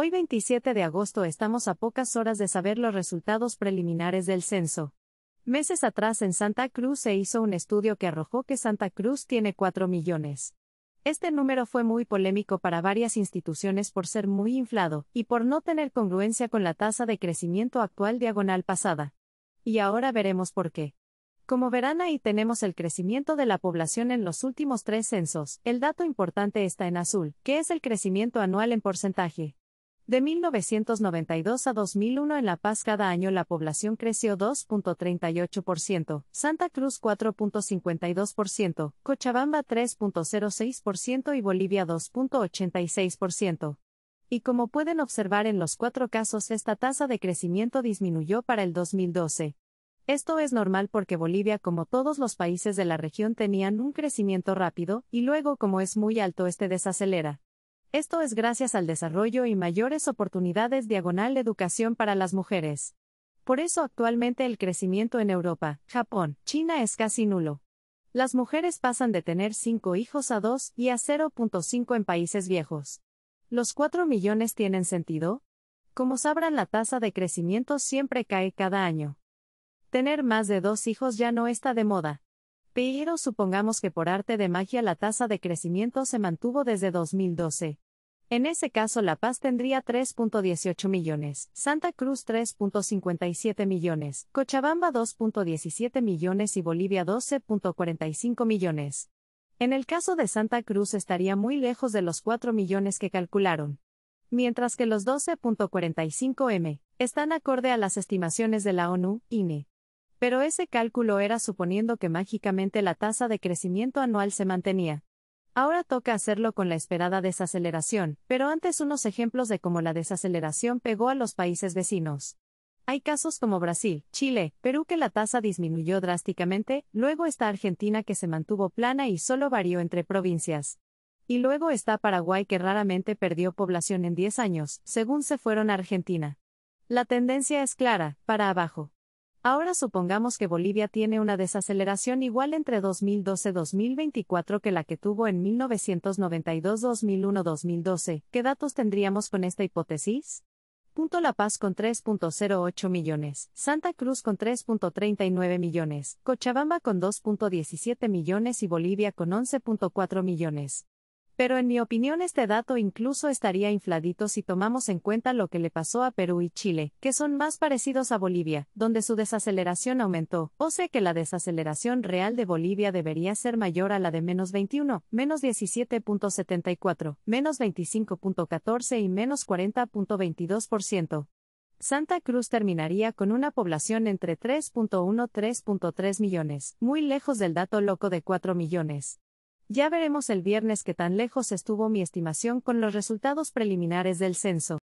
Hoy 27 de agosto estamos a pocas horas de saber los resultados preliminares del censo. Meses atrás en Santa Cruz se hizo un estudio que arrojó que Santa Cruz tiene 4 millones. Este número fue muy polémico para varias instituciones por ser muy inflado y por no tener congruencia con la tasa de crecimiento actual diagonal pasada. Y ahora veremos por qué. Como verán ahí tenemos el crecimiento de la población en los últimos tres censos. El dato importante está en azul, que es el crecimiento anual en porcentaje. De 1992 a 2001 en La Paz cada año la población creció 2.38%, Santa Cruz 4.52%, Cochabamba 3.06% y Bolivia 2.86%. Y como pueden observar en los cuatro casos esta tasa de crecimiento disminuyó para el 2012. Esto es normal porque Bolivia como todos los países de la región tenían un crecimiento rápido, y luego como es muy alto este desacelera. Esto es gracias al desarrollo y mayores oportunidades diagonal de educación para las mujeres. Por eso actualmente el crecimiento en Europa, Japón, China es casi nulo. Las mujeres pasan de tener 5 hijos a 2 y a 0.5 en países viejos. ¿Los 4 millones tienen sentido? Como sabrán, la tasa de crecimiento siempre cae cada año. Tener más de dos hijos ya no está de moda. Pero supongamos que por arte de magia la tasa de crecimiento se mantuvo desde 2012. En ese caso La Paz tendría 3.18 millones, Santa Cruz 3.57 millones, Cochabamba 2.17 millones y Bolivia 12.45 millones. En el caso de Santa Cruz estaría muy lejos de los 4 millones que calcularon. Mientras que los 12.45 M están acorde a las estimaciones de la ONU, INE. Pero ese cálculo era suponiendo que mágicamente la tasa de crecimiento anual se mantenía. Ahora toca hacerlo con la esperada desaceleración, pero antes unos ejemplos de cómo la desaceleración pegó a los países vecinos. Hay casos como Brasil, Chile, Perú que la tasa disminuyó drásticamente, luego está Argentina que se mantuvo plana y solo varió entre provincias. Y luego está Paraguay que raramente perdió población en 10 años, según se fueron a Argentina. La tendencia es clara, para abajo. Ahora supongamos que Bolivia tiene una desaceleración igual entre 2012-2024 que la que tuvo en 1992-2001-2012. ¿Qué datos tendríamos con esta hipótesis? Punto La Paz con 3.08 millones, Santa Cruz con 3.39 millones, Cochabamba con 2.17 millones y Bolivia con 11.4 millones. Pero en mi opinión este dato incluso estaría infladito si tomamos en cuenta lo que le pasó a Perú y Chile, que son más parecidos a Bolivia, donde su desaceleración aumentó, o sea que la desaceleración real de Bolivia debería ser mayor a la de menos 21, menos 17.74, menos 25.14 y menos 40.22%. Santa Cruz terminaría con una población entre 3.1-3.3 millones, muy lejos del dato loco de 4 millones. Ya veremos el viernes qué tan lejos estuvo mi estimación con los resultados preliminares del censo.